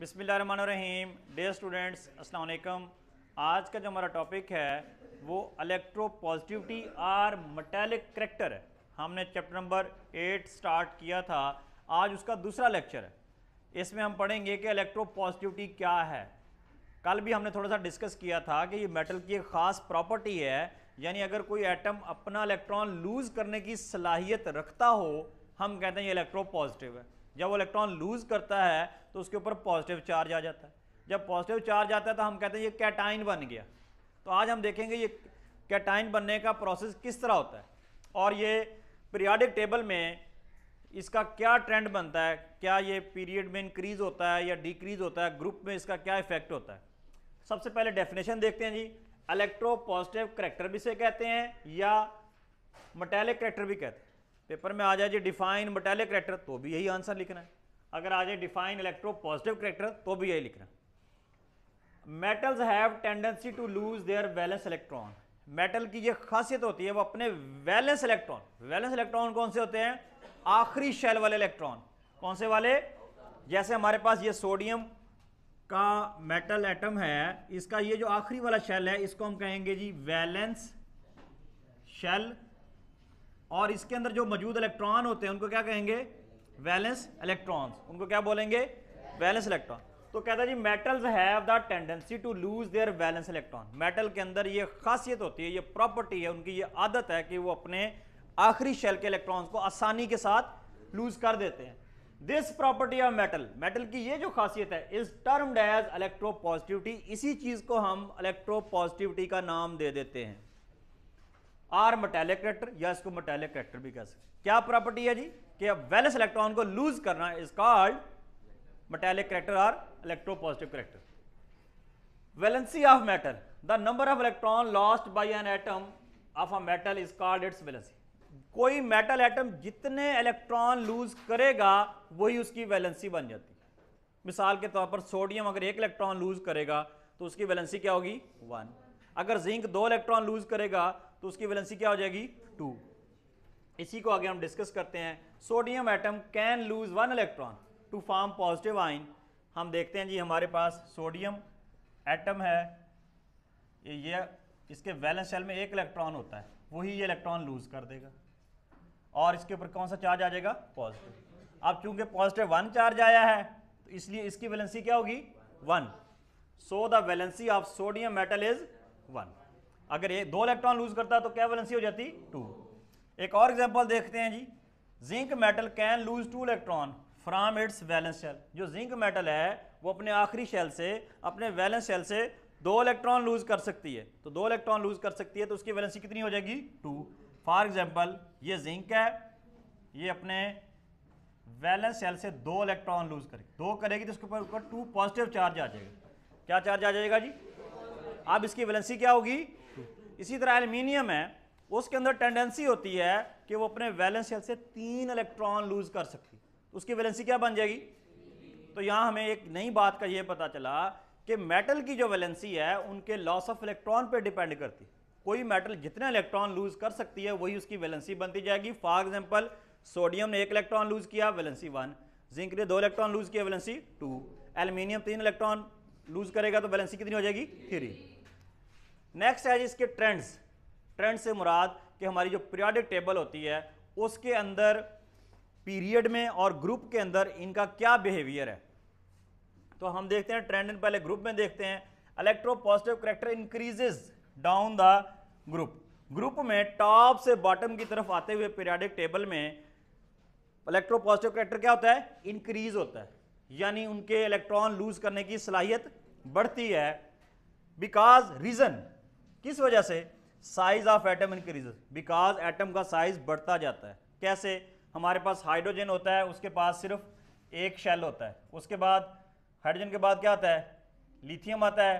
बिसमीम day students असलकम आज का जो हमारा टॉपिक है वो electropositivity or metallic character है हमने चैप्टर नंबर एट स्टार्ट किया था आज उसका दूसरा लेक्चर है इसमें हम पढ़ेंगे कि अलेक्ट्रो पॉजिटिविटी क्या है कल भी हमने थोड़ा सा डिस्कस किया था कि ये मेटल की एक ख़ास प्रॉपर्टी है यानी अगर कोई एटम अपना इलेक्ट्रॉन लूज़ करने की सलाहियत रखता हो हम कहते हैं ये इलेक्ट्रो पॉजिटिव है जब वो इलेक्ट्रॉन लूज करता है तो उसके ऊपर पॉजिटिव चार्ज आ जाता है जब पॉजिटिव चार्ज आता है तो हम कहते हैं ये कैटाइन बन गया तो आज हम देखेंगे ये कैटाइन बनने का प्रोसेस किस तरह होता है और ये पीरियाडिक टेबल में इसका क्या ट्रेंड बनता है क्या ये पीरियड में इंक्रीज होता है या डिक्रीज होता है ग्रुप में इसका क्या इफेक्ट होता है सबसे पहले डेफिनेशन देखते हैं जी इलेक्ट्रो पॉजिटिव करेक्टर भी से कहते हैं या मटैलिक करेक्टर भी कहते हैं पेपर में आ जाए जी डिफाइन मटैलिक करेक्टर तो भी यही आंसर लिखना है अगर आ जाए डिफाइन इलेक्ट्रो पॉजिटिव करेक्टर तो भी यही लिखना metals have tendency to lose their valence electron metal की ये खासियत होती है वो अपने वैलेंस इलेक्ट्रॉन वैलेंस इलेक्ट्रॉन कौन से होते हैं आखिरी शेल वाले इलेक्ट्रॉन कौन से वाले जैसे हमारे पास ये सोडियम का मेटल एटम है इसका ये जो आखिरी वाला शेल है इसको हम कहेंगे जी वैलेंस शेल और इसके अंदर जो मौजूद इलेक्ट्रॉन होते हैं उनको क्या कहेंगे वैलेंस इलेक्ट्रॉन्स उनको क्या बोलेंगे वैलेंस इलेक्ट्रॉन तो कहता है जी metals have the tendency to lose their valence electron metal के अंदर ये खासियत होती है ये प्रॉपर्टी है उनकी ये आदत है कि वो अपने आखिरी शेल के इलेक्ट्रॉन्स को आसानी के साथ लूज कर देते हैं this property of metal metal की ये जो खासियत है इज टर्म्ड एज पॉजिटिविटी इसी चीज को हम इलेक्ट्रो पॉजिटिविटी का नाम दे देते हैं आर मटैलिक करेक्टर या इसको मटैलिक करेक्टर भी कह सकते क्या प्रॉपर्टी है जी कि वेलेस इलेक्ट्रॉन को लूज करना is called metallic character electro electropositive character valency of metal the number of electron lost by an atom of a metal is called its valency कोई मेटल एटम जितने electron lose करेगा वही उसकी valency बन जाती है मिसाल के तौर पर सोडियम अगर एक इलेक्ट्रॉन लूज करेगा तो उसकी वैलेंसी क्या होगी वन अगर जिंक दो इलेक्ट्रॉन लूज करेगा तो उसकी वैलेंसी क्या हो जाएगी टू इसी को आगे हम डिस्कस करते हैं sodium atom can lose one electron to form positive ion हम देखते हैं जी हमारे पास सोडियम एटम है ये इसके वैलेंस शेल में एक इलेक्ट्रॉन होता है वही ये इलेक्ट्रॉन लूज कर देगा और इसके ऊपर कौन सा चार्ज आ जाएगा पॉजिटिव अब चूंकि पॉजिटिव वन चार्ज आया है तो इसलिए इसकी वैलेंसी क्या होगी one so the valency of sodium metal is one अगर ये दो इलेक्ट्रॉन लूज करता तो क्या वैलेंसी हो जाती टू एक और एग्जाम्पल देखते हैं जी zinc metal can lose two electron from its valence shell जो जिंक मेटल है वो अपने आखिरी शेल से अपने वैलेंस शेल से दो इलेक्ट्रॉन लूज कर सकती है तो दो इलेक्ट्रॉन लूज कर सकती है तो उसकी वैलेंसी कितनी हो जाएगी टू फॉर एग्जाम्पल ये जिंक है ये अपने वैलेंस शेल से दो इलेक्ट्रॉन लूज करेगी दो करेगी तो उसके ऊपर ऊपर टू पॉजिटिव चार्ज आ जाएगा क्या चार्ज आ जाएगा जी अब इसकी वैलेंसी क्या होगी इसी तरह एल्यूमिनियम है उसके अंदर टेंडेंसी होती है कि वो अपने वैलेंस शेल से तीन इलेक्ट्रॉन लूज कर सकती तो उसकी वैलेंसी क्या बन जाएगी तो यहाँ हमें एक नई बात का ये पता चला कि मेटल की जो वैलेंसी है उनके लॉस ऑफ इलेक्ट्रॉन पे डिपेंड करती कोई मेटल जितने इलेक्ट्रॉन लूज कर सकती है वही उसकी वैलेंसी बनती जाएगी फॉर एग्जाम्पल सोडियम ने एक इलेक्ट्रॉन लूज किया वैलेंसी वन जिंक ने दो इलेक्ट्रॉन लूज किया वैलेंसी टू एल्यूमिनियम तीन इलेक्ट्रॉन लूज करेगा तो वैलेंसी कितनी हो जाएगी थ्री नेक्स्ट है इसके ट्रेंड्स ट्रेंड से मुराद कि हमारी जो पीरियडिक टेबल होती है उसके अंदर पीरियड में और ग्रुप के अंदर इनका क्या बिहेवियर है तो हम देखते हैं ट्रेंड पहले ग्रुप में देखते हैं electro positive character increases down the group group में टॉप से बॉटम की तरफ आते हुए पीरियडिक टेबल में इलेक्ट्रो पॉजिटिव करेक्टर क्या होता है इंक्रीज होता है यानी उनके इलेक्ट्रॉन लूज करने की सलाहियत बढ़ती है बिकॉज रीजन किस वजह से size of atom increase because atom का साइज बढ़ता जाता है कैसे हमारे पास हाइड्रोजन होता है उसके पास सिर्फ एक शेल होता है उसके बाद हाइड्रोजन के बाद क्या आता है लिथियम आता है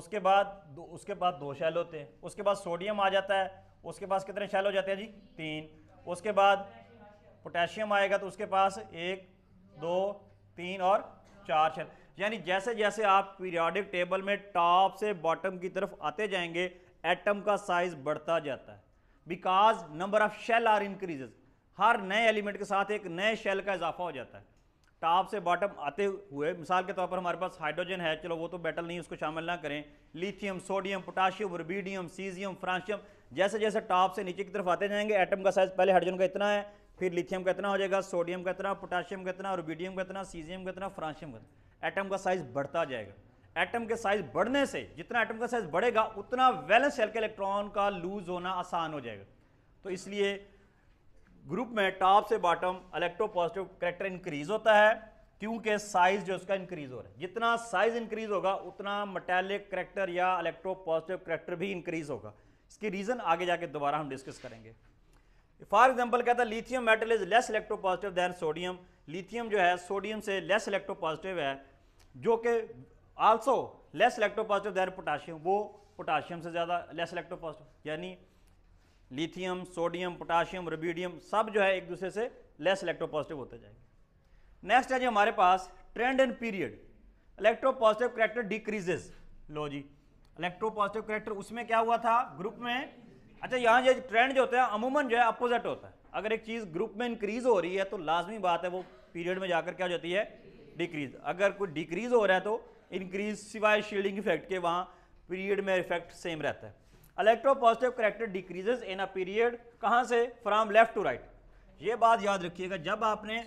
उसके बाद उसके बाद दो शैल होते हैं उसके बाद सोडियम आ जाता है उसके पास कितने शैल हो जाते हैं जी तीन उसके बाद पोटेशियम आएगा तो उसके पास एक दो तीन और चार शैल यानी जैसे जैसे आप पीरियाडिक टेबल में टॉप से बॉटम की तरफ आते जाएंगे एटम का साइज बढ़ता जाता है because number of shell are increases हर नए एलिमेंट के साथ एक नए शेल का इजाफा हो जाता है टॉप से बॉटम आते हुए मिसाल के तौर पर हमारे पास हाइड्रोजन है चलो वो तो बेटल नहीं उसको शामिल ना करें lithium sodium potassium rubidium caesium francium जैसे जैसे टॉप से नीचे की तरफ आते जाएंगे एटम का साइज पहले हाइड्रोजन का इतना है फिर लिथियम का इतना हो जाएगा सोडियम का इतना पोटाशियम का इतना रबीडियम का इतना सीजियम का इतना फ्रांशियम का इतना एटम का साइज बढ़ता जाएगा एटम के साइज बढ़ने से जितना एटम का साइज बढ़ेगा उतना वैलेंस शेल के इलेक्ट्रॉन का लूज होना आसान हो जाएगा तो इसलिए ग्रुप में टॉप से bottom electro positive character increase होता है क्योंकि साइज जो उसका इंक्रीज हो रहा है जितना साइज इंक्रीज होगा उतना मेटेलिक करेक्टर या इलेक्ट्रो पॉजिटिव करेक्टर भी इंक्रीज होगा इसकी रीजन आगे जाके दोबारा हम डिस्कस करेंगे फॉर एग्जाम्पल कहता है lithium metal is less electro positive than sodium lithium जो है सोडियम से लेस इलेक्ट्रो पॉजिटिव है जो कि also less electropositive than potassium वो पोटाशियम से ज़्यादा लेस इलेक्ट्रोपॉजिटिव यानी लिथियम सोडियम पोटाशियम रबीडियम सब जो है एक दूसरे से लेस इलेक्ट्रोपॉजिटिव होते जाएंगे नेक्स्ट है जी हमारे पास trend and period electropositive character decreases लो जी इलेक्ट्रोपॉजिटिव करेक्टर उसमें क्या हुआ था ग्रुप में अच्छा यहाँ जो ट्रेंड जो होता है अमूमन जो है अपोजिट होता है अगर एक चीज़ ग्रुप में इंक्रीज हो रही है तो लाजमी बात है वो पीरियड में जाकर क्या हो जाती है डिक्रीज अगर कोई डिक्रीज हो रहा है तो इंक्रीज सिवाय शील्डिंग इफेक्ट के वहाँ पीरियड में इफेक्ट सेम रहता है positive character decreases in a period कहाँ से फ्राम लेफ्ट टू राइट ये बात याद रखिएगा जब आपने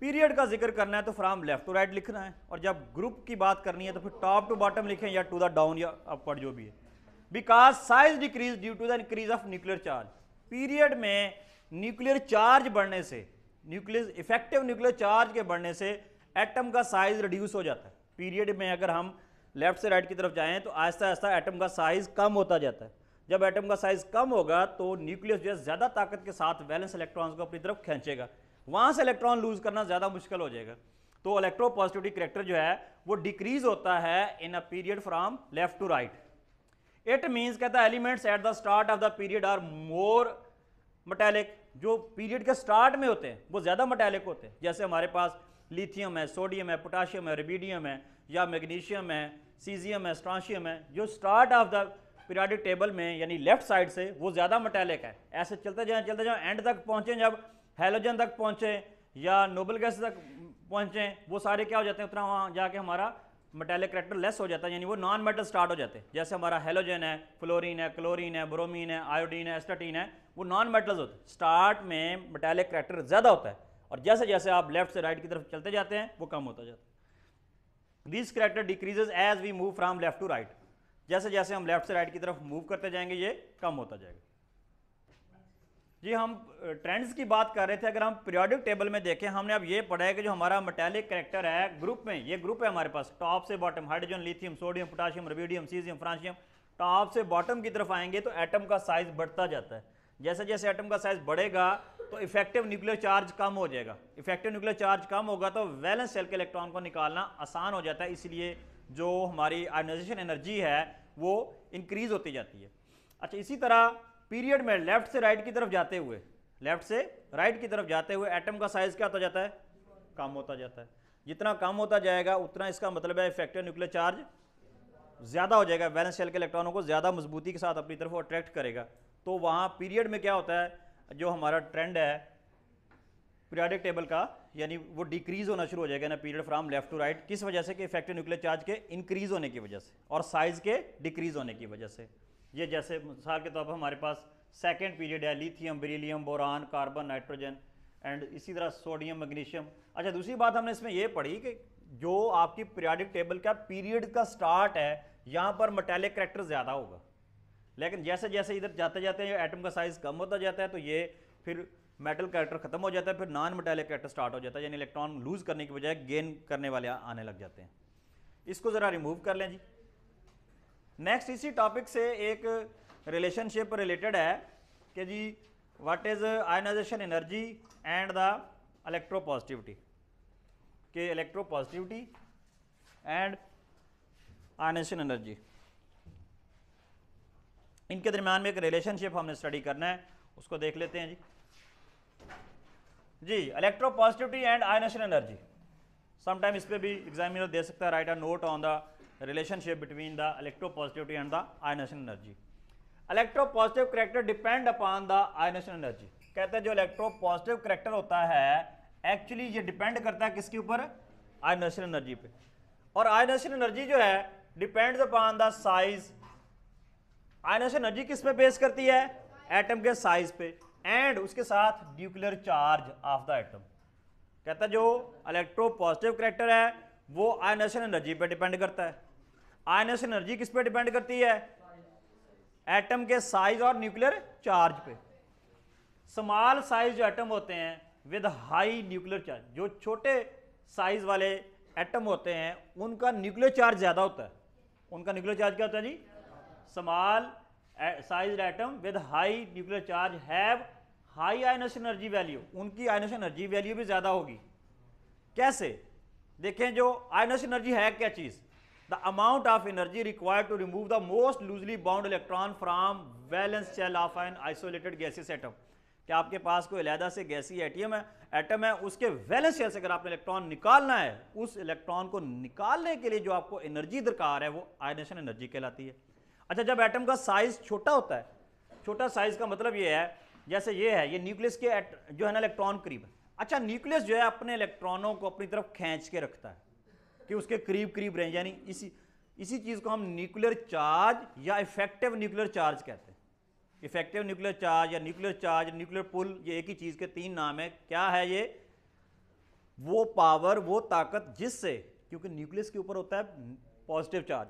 पीरियड का जिक्र करना है तो फ्राम लेफ्ट टू राइट लिखना है और जब ग्रुप की बात करनी है तो फिर टॉप टू बॉटम लिखें या टू द डाउन या अपवर्ड जो भी है because size decrease due to the increase of nuclear charge period में न्यूक्लियर चार्ज बढ़ने से न्यूक्लियस इफेक्टिव न्यूक्लियर चार्ज के बढ़ने से एटम का साइज रिड्यूस हो जाता है पीरियड में अगर हम लेफ्ट से राइट की तरफ जाएँ तो आहिस्ता आहिस्ता एटम का साइज कम होता जाता है जब एटम का साइज कम होगा तो न्यूक्लियस जो है ज़्यादा ताकत के साथ वैलेंस इलेक्ट्रॉन्स को अपनी तरफ खींचेगा वहाँ से इलेक्ट्रॉन लूज करना ज़्यादा मुश्किल हो जाएगा तो इलेक्ट्रोपॉजिटिविटी करेक्टर जो है वो डिक्रीज होता है in a period from left to right it means कहता है elements at the start of the period are more metallic जो पीरियड के स्टार्ट में होते हैं वो ज़्यादा मटैलिक होते हैं जैसे हमारे पास लिथियम है सोडियम है पोटाशियम है रेबीडियम है या मैग्नीशियम है सीजियम है स्ट्रांशियम है जो start of the periodic table में यानी लेफ्ट साइड से वो ज़्यादा मटैलिक है ऐसे चलते जाएँ चलते जाएँ एंड तक पहुँचें जब हेलोजन तक पहुँचें या नोबल गैस तक पहुँचें वो सारे क्या हो जाते हैं उतना वहाँ जाके हमारा मेटेलिक करेक्टर लेस हो जाता है यानी वो नॉन मेटल स्टार्ट हो जाते हैं जैसे हमारा हेलोजन है फ्लोरीन है क्लोरीन है ब्रोमीन है आयोडीन है एस्टाटीन है वो नॉन मेटल्स होते हैं स्टार्ट में मेटेलिक करेक्टर ज़्यादा होता है और जैसे जैसे आप लेफ्ट से राइट की तरफ चलते जाते हैं वो कम होता जाता है this character decreases as we move from left to right जैसे जैसे हम लेफ्ट से राइट की तरफ मूव करते जाएंगे ये कम होता जाएगा जी हम ट्रेंड्स की बात कर रहे थे अगर हम पीरियोडिक टेबल में देखें हमने अब ये पढ़ा है कि जो हमारा मेटेलिक करेक्टर है ग्रुप में ये ग्रुप है हमारे पास टॉप से bottom hydrogen lithium sodium potassium rubidium caesium francium top से बॉटम की तरफ आएंगे तो एटम का साइज बढ़ता जाता है जैसे जैसे एटम का साइज बढ़ेगा तो इफेक्टिव न्यूक्लियर चार्ज कम हो जाएगा इफेक्टिव न्यूक्लियर चार्ज कम होगा तो वैलेंस सेल के इलेक्ट्रॉन को निकालना आसान हो जाता है इसलिए जो हमारी आयोनाइजेशन एनर्जी है वो इंक्रीज होती जाती है अच्छा इसी तरह पीरियड में लेफ्ट से राइट की तरफ जाते हुए लेफ्ट से राइट की तरफ जाते हुए एटम का साइज क्या होता जाता है कम होता जाता है जितना कम होता जाएगा उतना इसका मतलब है इफेक्टिव न्यूक्लियर चार्ज ज़्यादा हो जाएगा वैलेंस सेल के इलेक्ट्रॉनों को ज़्यादा मजबूती के साथ अपनी तरफ अट्रैक्ट करेगा तो वहाँ पीरियड में क्या होता है जो हमारा ट्रेंड है पीरियडिक टेबल का यानी वो डिक्रीज होना शुरू हो जाएगा ना period from left to right किस वजह से कि इफेक्टिव न्यूक्लियर चार्ज के इंक्रीज होने की वजह से और साइज के डिक्रीज होने की वजह से ये जैसे मिसाल के तौर पर हमारे पास सेकेंड पीरियड है lithium beryllium boron carbon nitrogen and इसी तरह सोडियम मैग्नीशियम अच्छा दूसरी बात हमने इसमें यह पढ़ी कि जो आपकी पीरियडिक टेबल का पीरियड का स्टार्ट है यहाँ पर मटेलिक करेक्टर ज़्यादा होगा लेकिन जैसे जैसे इधर जाते जाते हैं एटम का साइज़ कम होता जाता है तो ये फिर मेटल कैरेक्टर खत्म हो जाता है फिर नॉन मेटेलिक कैरेक्टर स्टार्ट हो जाता है यानी इलेक्ट्रॉन लूज़ करने की बजाय गेन करने वाले आने लग जाते हैं इसको ज़रा रिमूव कर लें जी नेक्स्ट इसी टॉपिक से एक रिलेशनशिप रिलेटेड है कि जी what is ionization energy and the positivity के electro positivity and ionization energy इनके दरमियान में एक रिलेशनशिप हमने स्टडी करना है उसको देख लेते हैं जी जी electro positivity and ionization energy sometime इस पर भी एग्जामिनर दे सकता है write a note on the relationship between the electro positivity and the ionization energy electro positive character depend upon the ionization energy कहते हैं जो इलेक्ट्रो पॉजिटिव करेक्टर होता है एक्चुअली ये डिपेंड करता है किसके ऊपर आयनेशन एनर्जी पे और आयनेशन एनर्जी जो है depends upon the size ionization energy किस पे बेस करती है एटम के साइज पे एंड उसके साथ nuclear charge of the atom कहता जो इलेक्ट्रो पॉजिटिव करेक्टर है वो आयनाइजेशन एनर्जी पे डिपेंड करता है आयनाइजेशन एनर्जी किस पे डिपेंड करती है एटम के साइज और न्यूक्लियर चार्ज पे स्मॉल साइज जो एटम होते हैं विद हाई न्यूक्लियर चार्ज जो छोटे साइज वाले एटम होते हैं उनका न्यूक्लियर चार्ज ज़्यादा होता है उनका न्यूक्लियर चार्ज क्या होता है जी small size atom with high nuclear charge have high ionization energy value उनकी आइनस एनर्जी वैल्यू भी ज़्यादा होगी कैसे देखें जो आइनस एनर्जी है क्या चीज़ the amount of energy required to remove the most loosely bound electron from valence shell of an isolated gaseous atom क्या आपके पास कोई अलहदा से गैसी एटीएम है एटम है उसके वैलेंस सेल से अगर आपने इलेक्ट्रॉन निकालना है उस इलेक्ट्रॉन को निकालने के लिए जो आपको एनर्जी दरकार है वो आइनेशन एनर्जी कहलाती है अच्छा जब एटम का साइज छोटा होता है छोटा साइज का मतलब ये है जैसे ये है ये न्यूक्लियस के एट, जो है ना इलेक्ट्रॉन करीब अच्छा न्यूक्लियस जो है अपने इलेक्ट्रॉनों को अपनी तरफ खींच के रखता है कि उसके करीब करीब रहें यानी इसी इसी चीज़ को हम न्यूक्लियर चार्ज या इफेक्टिव न्यूक्लियर चार्ज कहते हैं इफेक्टिव न्यूक्लियर चार्ज या न्यूक्लियर चार्ज न्यूक्लियर पुल ये एक ही चीज़ के तीन नाम है क्या है ये वो पावर वो ताकत जिससे क्योंकि न्यूक्लियस के ऊपर होता है पॉजिटिव चार्ज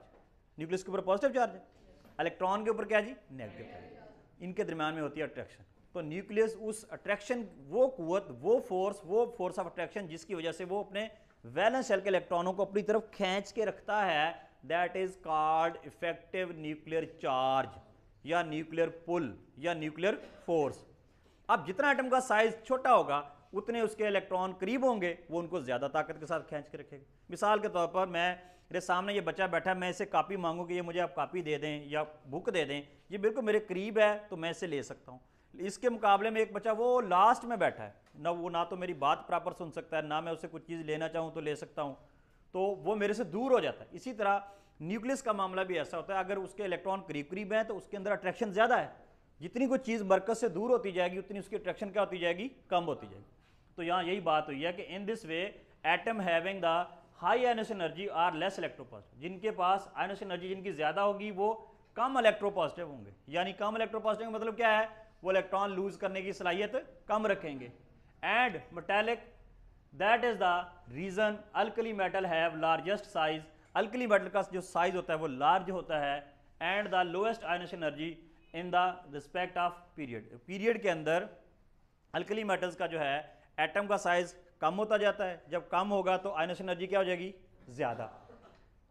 न्यूक्लियस के ऊपर पॉजिटिव चार्ज है इलेक्ट्रॉन के ऊपर क्या जी नेगेटिव चार्ज इनके दरम्यान में होती है अट्रैक्शन तो न्यूक्लियस उस अट्रैक्शन वो कुत वो फोर्स वो फोर्स ऑफ अट्रैक्शन जिसकी वजह से वो अपने वैलेंस शेल के इलेक्ट्रॉनों को अपनी तरफ खींच के रखता है that is called effective nuclear charge या न्यूक्लियर पुल या न्यूक्लियर फोर्स अब जितना आइटम का साइज छोटा होगा उतने उसके इलेक्ट्रॉन करीब होंगे वो उनको ज़्यादा ताकत के साथ खींच के रखेगा मिसाल के तौर पर मैं मेरे सामने ये बच्चा बैठा है मैं इसे कापी मांगूँ कि ये मुझे आप कापी दे दें या बुक दे दें ये बिल्कुल मेरे करीब है तो मैं इसे ले सकता हूँ इसके मुकाबले में एक बच्चा वो लास्ट में बैठा है ना वो ना तो मेरी बात प्रॉपर सुन सकता है ना मैं उसे कुछ चीज़ लेना चाहूँ तो ले सकता हूँ तो वो मेरे से दूर हो जाता है इसी तरह न्यूक्लियस का मामला भी ऐसा होता है अगर उसके इलेक्ट्रॉन करीब करीब हैं तो उसके अंदर अट्रैक्शन ज़्यादा है जितनी कोई चीज़ मरकज से दूर होती जाएगी उतनी उसकी अट्रैक्शन क्या होती जाएगी कम होती जाएगी तो यहाँ यही बात हुई है कि in this way atom having the high ionization energy are less electropositive जिनके पास आइनोस एनर्जी जिनकी ज़्यादा होगी वो कम इलेक्ट्रोपॉजिटिव होंगे यानी कम इलेक्ट्रोपॉजिटिव का मतलब क्या है वो इलेक्ट्रॉन लूज करने की सलाहियत कम रखेंगे and metallic that is the reason alkali metal have largest size alkali metal का जो साइज होता है वो लार्ज होता है and the lowest ionization energy in the respect of period period के अंदर अल्कली मेटल्स का जो है एटम का साइज कम होता जाता है जब कम होगा तो आयनस एनर्जी क्या हो जाएगी ज़्यादा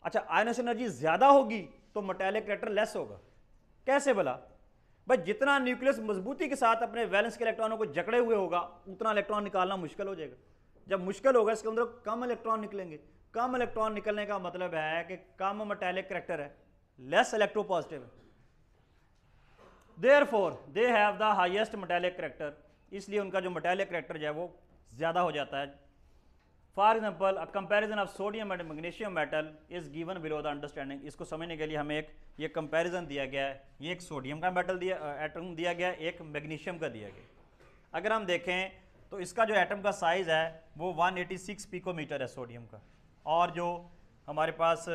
अच्छा आयनस एनर्जी ज़्यादा होगी तो मोटेलिक करेक्टर लेस होगा कैसे भला भाई जितना न्यूक्लियस मजबूती के साथ अपने वैलेंस के इलेक्ट्रॉनों को जकड़े हुए होगा उतना इलेक्ट्रॉन निकालना मुश्किल हो जाएगा जब मुश्किल होगा इसके अंदर कम इलेक्ट्रॉन निकलेंगे कम इलेक्ट्रॉन निकलने का मतलब है कि कम मटैलिक करेक्टर है लेस इलेक्ट्रो है therefore they have the highest metallic character इसलिए उनका जो मटैलिक करेक्टर जो है वो ज़्यादा हो जाता है for example a comparison of sodium and magnesium metal is given below the understanding इसको समझने के लिए हमें एक ये कंपेरिजन दिया गया है ये एक सोडियम का मेटल दिया एटम दिया गया एक मैग्नीशियम का दिया गया अगर हम देखें तो इसका जो एटम का साइज़ है वो 186 पिकोमीटर है सोडियम का और जो हमारे पास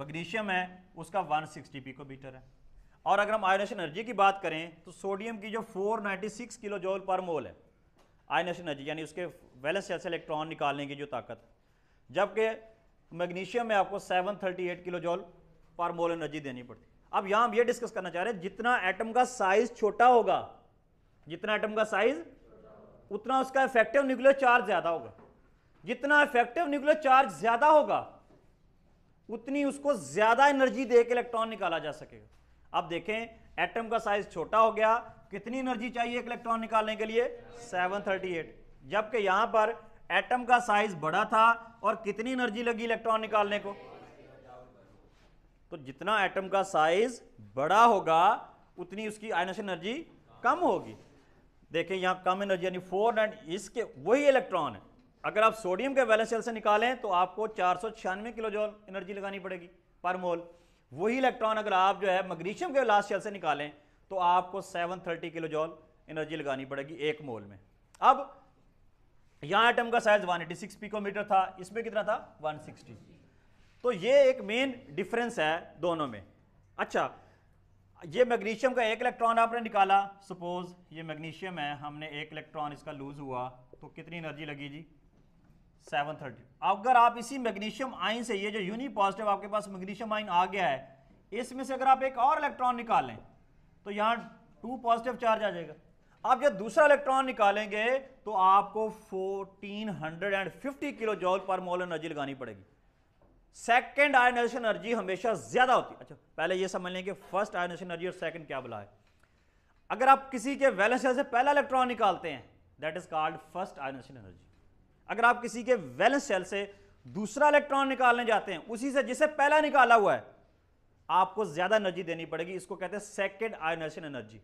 मैग्नीशियम है उसका 160 पिकोमीटर है और अगर हम आयोनेशन एनर्जी की बात करें तो सोडियम की जो 496 किलो जोल पर मोल है आयनेशन एनर्जी यानी उसके वैलेंस शेल से इलेक्ट्रॉन निकालने की जो ताकत जबकि मैग्नीशियम में आपको 738 किलो जॉल पर मोल एनर्जी देनी पड़ती अब यहाँ हम ये डिस्कस करना चाह रहे हैं जितना एटम का साइज छोटा होगा जितना एटम का साइज उतना उसका इफेक्टिव न्यूक्लियर चार्ज ज़्यादा होगा जितना इफेक्टिव न्यूक्लियर चार्ज ज़्यादा होगा उतनी उसको ज़्यादा एनर्जी दे के इलेक्ट्रॉन निकाला जा सकेगा अब देखें एटम का साइज छोटा हो गया कितनी एनर्जी चाहिए एक इलेक्ट्रॉन निकालने के लिए 738 जबकि यहां पर एटम का साइज बड़ा था और कितनी एनर्जी लगी इलेक्ट्रॉन निकालने को तो जितना एटम का साइज बड़ा होगा उतनी उसकी आइनशन एनर्जी कम होगी देखें यहां कम एनर्जी यानी फोर एंड इसके वही इलेक्ट्रॉन है अगर आप सोडियम के वैलेंस सेल से निकालें तो आपको चार किलो जोल एनर्जी लगानी पड़ेगी पर मोल वही इलेक्ट्रॉन अगर आप जो है मैग्नीशियम के लास्ट शेल से निकालें तो आपको 730 किलो जॉल एनर्जी लगानी पड़ेगी एक मोल में अब यहाँ एटम का साइज 186 पिकोमीटर था इसमें कितना था 160 तो ये एक मेन डिफरेंस है दोनों में अच्छा ये मैग्नीशियम का एक इलेक्ट्रॉन आपने निकाला सपोज ये मैग्नीशियम है हमने एक इलेक्ट्रॉन इसका लूज हुआ तो कितनी एनर्जी लगी जी सेवन थर्टी अगर आप इसी मैग्नीशियम आइन से ये जो यूनि पॉजिटिव आपके पास मैग्नीशियम आइन आ गया है इसमें से अगर आप एक और इलेक्ट्रॉन निकालें तो यहां टू पॉजिटिव चार्ज आ जाएगा आप जब दूसरा इलेक्ट्रॉन निकालेंगे तो आपको 1450 किलो जॉल पर मोल एनर्जी लगानी पड़ेगी सेकेंड आयोनाइजेशन एनर्जी हमेशा ज्यादा होती है अच्छा पहले ये समझ लें कि फर्स्ट आयोनाइजेशन एनर्जी और सेकंड क्या बुलाए है अगर आप किसी के वैलेंस से पहला इलेक्ट्रॉन निकालते हैं that is called first ionization energy अगर आप किसी के वैलेंस शेल से दूसरा इलेक्ट्रॉन निकालने जाते हैं उसी से जिसे पहला निकाला हुआ है आपको ज्यादा एनर्जी देनी पड़ेगी इसको कहते हैं सेकेंड आयोनाइजेशन एनर्जी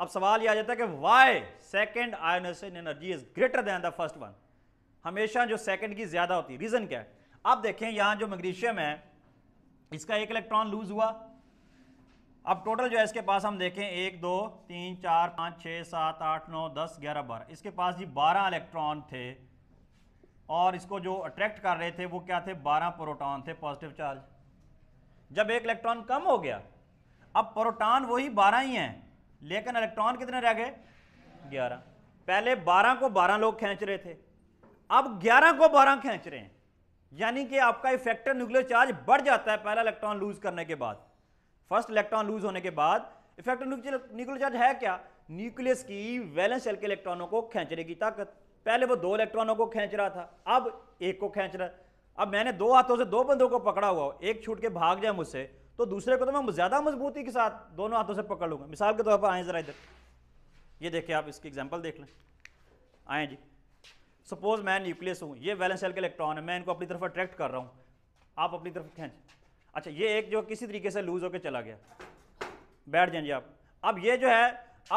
अब सवाल यह आ जाता है कि why second ionization energy is greater than the first one हमेशा जो सेकेंड की ज्यादा होती है रीजन क्या है आप देखें यहां जो मैग्नीशियम है इसका एक इलेक्ट्रॉन लूज हुआ अब टोटल जो है इसके पास हम देखें एक दो तीन चार पांच छह सात आठ नौ दस ग्यारह बारह इसके पास जी बारह इलेक्ट्रॉन थे और इसको जो अट्रैक्ट कर रहे थे वो क्या थे 12 प्रोटॉन थे पॉजिटिव चार्ज जब एक इलेक्ट्रॉन कम हो गया अब प्रोटॉन वही 12 ही हैं लेकिन इलेक्ट्रॉन कितने रह गए 11 पहले 12 को 12 लोग खींच रहे थे अब 11 को 12 खींच रहे हैं यानी कि आपका इफेक्टिव न्यूक्लियर चार्ज बढ़ जाता है पहला इलेक्ट्रॉन लूज करने के बाद फर्स्ट इलेक्ट्रॉन लूज होने के बाद इफेक्टिव न्यूक्लियर चार्ज है क्या न्यूक्लियस की वैलेंस शेल के इलेक्ट्रॉनों को खींचने की ताकत पहले वो दो इलेक्ट्रॉनों को खींच रहा था अब एक को खींच रहा है अब मैंने दो हाथों से दो बंदों को पकड़ा हुआ एक छूट के भाग जाए मुझसे तो दूसरे को तो मैं ज़्यादा मजबूती के साथ दोनों हाथों से पकड़ लूंगा मिसाल के तौर पर आए ज़रा इधर ये देखिए आप इसकी एग्जाम्पल देख लें आए जी सपोज मैं न्यूक्लियस हूँ ये वैलेंस सेल के इलेक्ट्रॉन है मैं इनको अपनी तरफ अट्रैक्ट कर रहा हूँ आप अपनी तरफ खींच अच्छा ये एक जो किसी तरीके से लूज़ होकर चला गया बैठ जाए जी आप अब ये जो है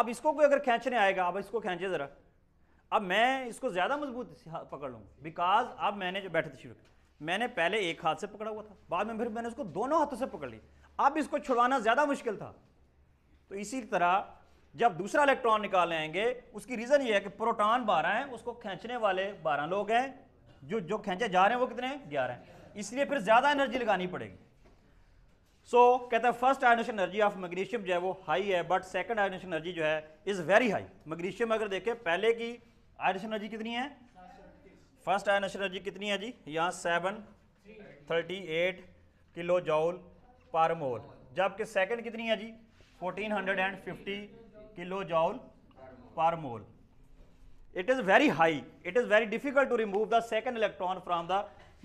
अब इसको कोई अगर खींचने आएगा अब इसको खींचे ज़रा अब मैं इसको ज़्यादा मजबूत पकड़ लूँ बिकॉज अब मैंने जो बैठे शुरू मैंने पहले एक हाथ से पकड़ा हुआ था बाद में फिर मैंने उसको दोनों हाथों से पकड़ ली अब इसको छुड़वाना ज़्यादा मुश्किल था तो इसी तरह जब दूसरा इलेक्ट्रॉन निकाल आएंगे उसकी रीज़न ये है कि प्रोटॉन बारह हैं उसको खींचने वाले बारह लोग हैं जो जो खींचे जा रहे हैं वो कितने हैं ग्यारह हैं इसलिए फिर ज़्यादा एनर्जी लगानी पड़ेगी सो so, कहते हैं first ionization energy of magnesium जो है वो हाई है बट सेकंड आयोनेशन एनर्जी जो है इज़ वेरी हाई मैग्नीशियम अगर देखें पहले की आयनिश एनर्जी कितनी है फर्स्ट आयनिश एनर्जी कितनी है जी यहाँ seven thirty eight kilo joule per mole जबकि सेकंड कितनी है जी fourteen hundred and fifty kilo joule per mole it is very high it is very difficult to remove the second electron from the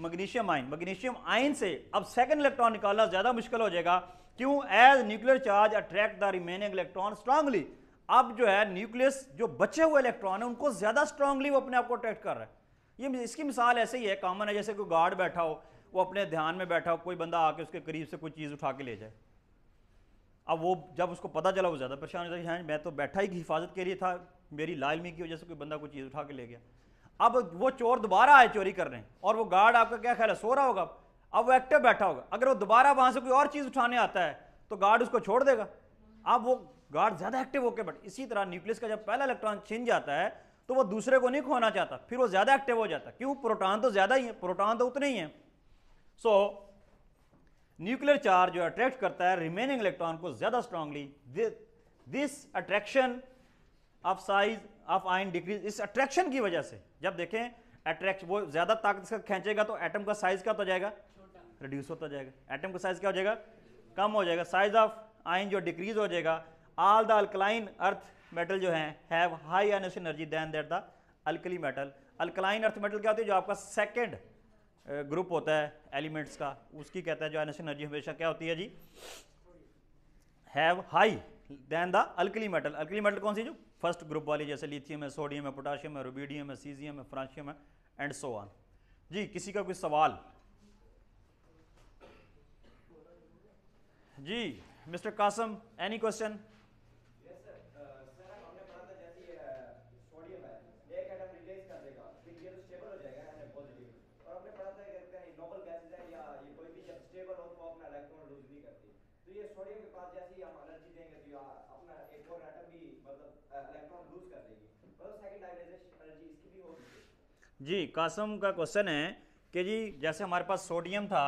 magnesium ion magnesium ion से अब second electron निकालना ज़्यादा मुश्किल हो जाएगा क्यों as nuclear charge attract the remaining electron strongly अब जो है न्यूक्लियस जो बचे हुए इलेक्ट्रॉन है उनको ज़्यादा स्ट्रांगली वो अपने आप को अट्रैक्ट कर रहा है ये इसकी मिसाल ऐसे ही है कॉमन है जैसे कोई गार्ड बैठा हो वो अपने ध्यान में बैठा हो कोई बंदा आके उसके करीब से कोई चीज़ उठा के ले जाए अब वो जब उसको पता चला वो ज़्यादा परेशान हो जाए हाँ, मैं तो बैठा ही हिफाजत के लिए था मेरी लालमी की वजह से कोई बंदा कोई चीज़ उठा के ले गया अब वो चोर दोबारा आए चोरी करने और वो गार्ड आपका क्या ख्याल है सो रहा होगा अब वो एक्टिव बैठा होगा अगर वो दोबारा वहाँ से कोई और चीज़ उठाने आता है तो गार्ड उसको छोड़ देगा अब वो गार्ड ज़्यादा एक्टिव होकर बट इसी तरह न्यूक्लियस का जब पहला इलेक्ट्रॉन छिन जाता है तो वो दूसरे को नहीं खोना चाहता फिर वो ज़्यादा एक्टिव हो जाता क्यों प्रोटॉन तो ज़्यादा ही है प्रोटॉन तो उतने ही है सो न्यूक्लियर चार्ज जो अट्रैक्ट करता है रिमेनिंग इलेक्ट्रॉन को ज़्यादा strongly this attraction of size of ion decrease इस अट्रैक्शन की वजह से जब देखें अट्रैक्ट वो ज़्यादा ताकत इसका खींचेगा तो एटम का साइज क्या होता जाएगा रिड्यूस होता जाएगा एटम का साइज क्या हो जाएगा कम हो जाएगा साइज ऑफ आयन जो डिक्रीज हो जाएगा all the alkaline earth metal जो हैं have high ionization energy than that the alkali metal alkaline earth metal क्या होती है जो आपका सेकेंड ग्रुप uh, होता है एलिमेंट्स का उसकी कहता है जो आइनेशन एनर्जी हमेशा क्या होती है जी have high than the alkali metal alkali metal कौन सी जो फर्स्ट ग्रुप वाली जैसे लिथियम है सोडियम है पोटाशियम है रूबीडियम है सीजियम है फ्रांशियम है एंड सो ऑन जी किसी का कोई सवाल जी मिस्टर कासम एनी क्वेश्चन जी कासम का क्वेश्चन है कि जी जैसे हमारे पास सोडियम था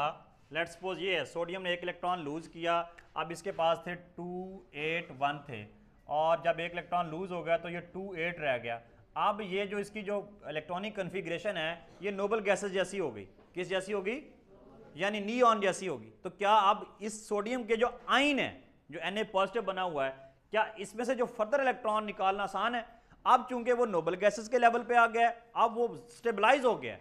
लेट्स सपोज ये है सोडियम ने एक इलेक्ट्रॉन लूज़ किया अब इसके पास थे टू एट वन थे और जब एक इलेक्ट्रॉन लूज़ हो गया तो ये टू एट रह गया अब ये जो इसकी जो इलेक्ट्रॉनिक कन्फिग्रेशन है ये नोबल गैसेज जैसी हो गई किस जैसी होगी यानी नी जैसी होगी तो क्या अब इस सोडियम के जो आइन है जो एन पॉजिटिव बना हुआ है क्या इसमें से जो फर्दर इलेक्ट्रॉन निकालना आसान है अब चूंकि वो नोबल गैसेस के लेवल पे आ गया अब वो स्टेबलाइज हो गया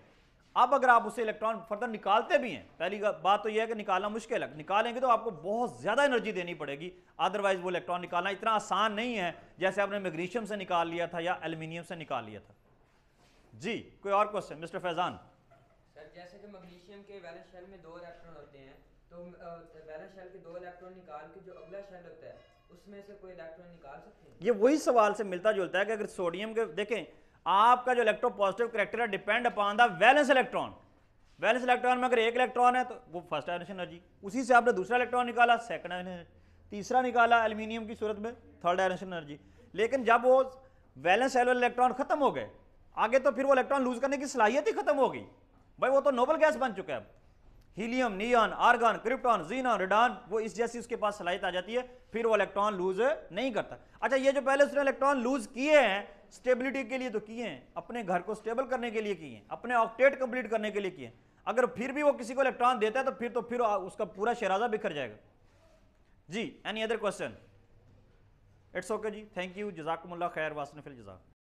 अब अगर आप उसे इलेक्ट्रॉन फर्दर निकालते भी हैं पहली बात तो यह है कि निकालना मुश्किल है निकालेंगे तो आपको बहुत ज़्यादा एनर्जी देनी पड़ेगी अदरवाइज वो इलेक्ट्रॉन निकालना इतना आसान नहीं है जैसे आपने मैग्नीशियम से निकाल लिया था या एल्यूमिनियम से निकाल लिया था जी कोई और क्वेश्चन मिस्टर फैजान सर जैसे कि मैग्नीशियम के वैलेंस शेल में दो इलेक्ट्रॉन होते हैं तो वैलेंस शेल के दो इलेक्ट्रॉन निकाल के जो अगला शेल होता है उसमें से कोई इलेक्ट्रॉन निकाल सकते हैं ये वही सवाल से मिलता जुलता है कि अगर सोडियम के देखें आपका जो इलेक्ट्रो पॉजिटिव करेक्टर है depend upon the valence electron valence electron में अगर एक इलेक्ट्रॉन है तो वो फर्स्ट एनर्जी एनर्जी उसी से आपने दूसरा इलेक्ट्रॉन निकाला सेकंड एनर्जी तीसरा निकाला एल्यूमिनियम की सूरत में थर्ड एनर्जी एनर्जी लेकिन जब वो वैलेंस एलोल इलेक्ट्रॉन खत्म हो गए आगे तो फिर वो इलेक्ट्रॉन लूज करने की सलाहियत ही खत्म हो गई भाई वो तो नोबल गैस बन चुका है helium neon argon krypton xenon radon वो इस जैसी उसके पास सलाहित आ जाती है फिर वो इलेक्ट्रॉन लूज नहीं करता अच्छा ये जो पहले उसने इलेक्ट्रॉन लूज किए हैं स्टेबिलिटी के लिए तो किए हैं अपने घर को स्टेबल करने के लिए किए हैं अपने ऑक्टेट कंप्लीट करने के लिए किए हैं अगर फिर भी वो किसी को इलेक्ट्रॉन देता है तो फिर तो फिर उसका पूरा शराजा बिखर जाएगा जी any other question it's okay जी थैंक यू जजाकमल्ला खैर वासन फिल जजाक